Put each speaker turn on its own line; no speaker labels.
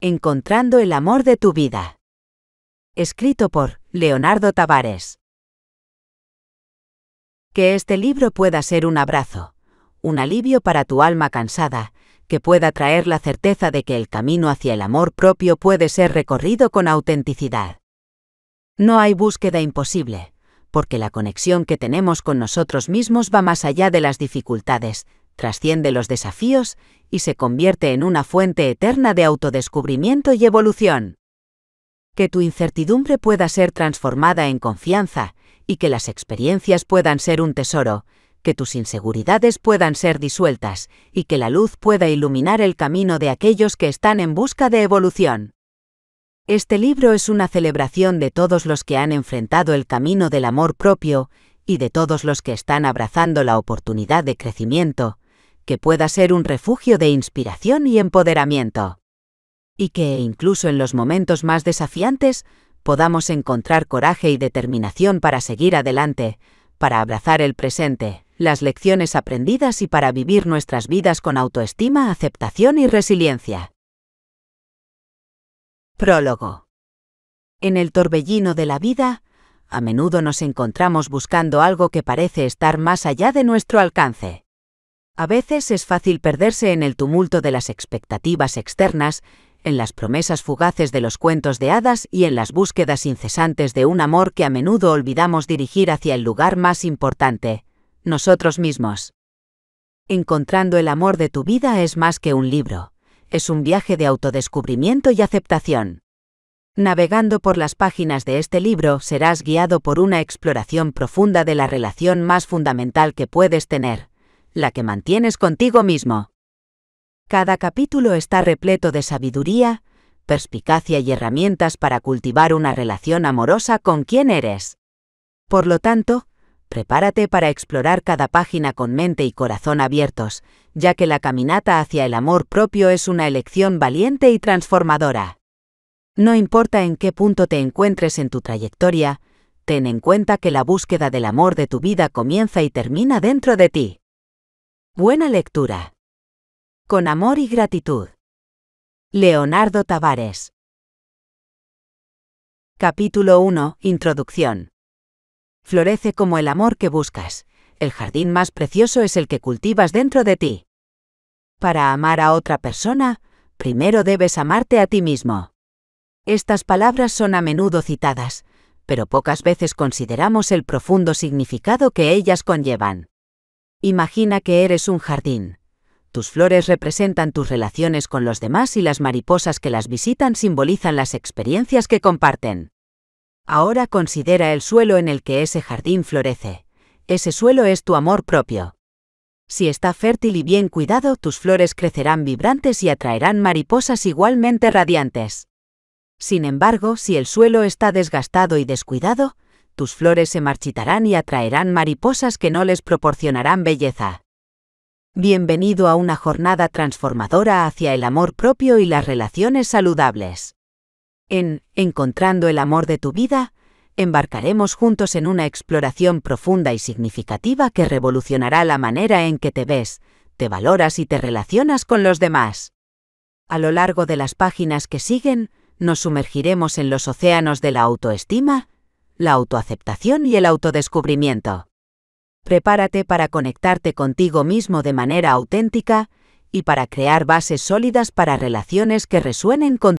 Encontrando el amor de tu vida. Escrito por Leonardo Tavares. Que este libro pueda ser un abrazo, un alivio para tu alma cansada, que pueda traer la certeza de que el camino hacia el amor propio puede ser recorrido con autenticidad. No hay búsqueda imposible, porque la conexión que tenemos con nosotros mismos va más allá de las dificultades, trasciende los desafíos y se convierte en una fuente eterna de autodescubrimiento y evolución. Que tu incertidumbre pueda ser transformada en confianza y que las experiencias puedan ser un tesoro, que tus inseguridades puedan ser disueltas y que la luz pueda iluminar el camino de aquellos que están en busca de evolución. Este libro es una celebración de todos los que han enfrentado el camino del amor propio y de todos los que están abrazando la oportunidad de crecimiento, que pueda ser un refugio de inspiración y empoderamiento. Y que, incluso en los momentos más desafiantes, podamos encontrar coraje y determinación para seguir adelante, para abrazar el presente, las lecciones aprendidas y para vivir nuestras vidas con autoestima, aceptación y resiliencia. Prólogo. En el torbellino de la vida, a menudo nos encontramos buscando algo que parece estar más allá de nuestro alcance. A veces es fácil perderse en el tumulto de las expectativas externas, en las promesas fugaces de los cuentos de hadas y en las búsquedas incesantes de un amor que a menudo olvidamos dirigir hacia el lugar más importante, nosotros mismos. Encontrando el amor de tu vida es más que un libro, es un viaje de autodescubrimiento y aceptación. Navegando por las páginas de este libro serás guiado por una exploración profunda de la relación más fundamental que puedes tener, la que mantienes contigo mismo. Cada capítulo está repleto de sabiduría, perspicacia y herramientas para cultivar una relación amorosa con quien eres. Por lo tanto, prepárate para explorar cada página con mente y corazón abiertos, ya que la caminata hacia el amor propio es una elección valiente y transformadora. No importa en qué punto te encuentres en tu trayectoria, ten en cuenta que la búsqueda del amor de tu vida comienza y termina dentro de ti. Buena lectura. Con amor y gratitud. Leonardo Tavares. Capítulo 1. Introducción. Florece como el amor que buscas. El jardín más precioso es el que cultivas dentro de ti. Para amar a otra persona, primero debes amarte a ti mismo. Estas palabras son a menudo citadas, pero pocas veces consideramos el profundo significado que ellas conllevan. Imagina que eres un jardín. Tus flores representan tus relaciones con los demás y las mariposas que las visitan simbolizan las experiencias que comparten. Ahora considera el suelo en el que ese jardín florece. Ese suelo es tu amor propio. Si está fértil y bien cuidado, tus flores crecerán vibrantes y atraerán mariposas igualmente radiantes. Sin embargo, si el suelo está desgastado y descuidado, tus flores se marchitarán y atraerán mariposas que no les proporcionarán belleza. Bienvenido a una jornada transformadora hacia el amor propio y las relaciones saludables. En Encontrando el amor de tu vida, embarcaremos juntos en una exploración profunda y significativa que revolucionará la manera en que te ves, te valoras y te relacionas con los demás. A lo largo de las páginas que siguen, nos sumergiremos en los océanos de la autoestima, la autoaceptación y el autodescubrimiento. Prepárate para conectarte contigo mismo de manera auténtica y para crear bases sólidas para relaciones que resuenen con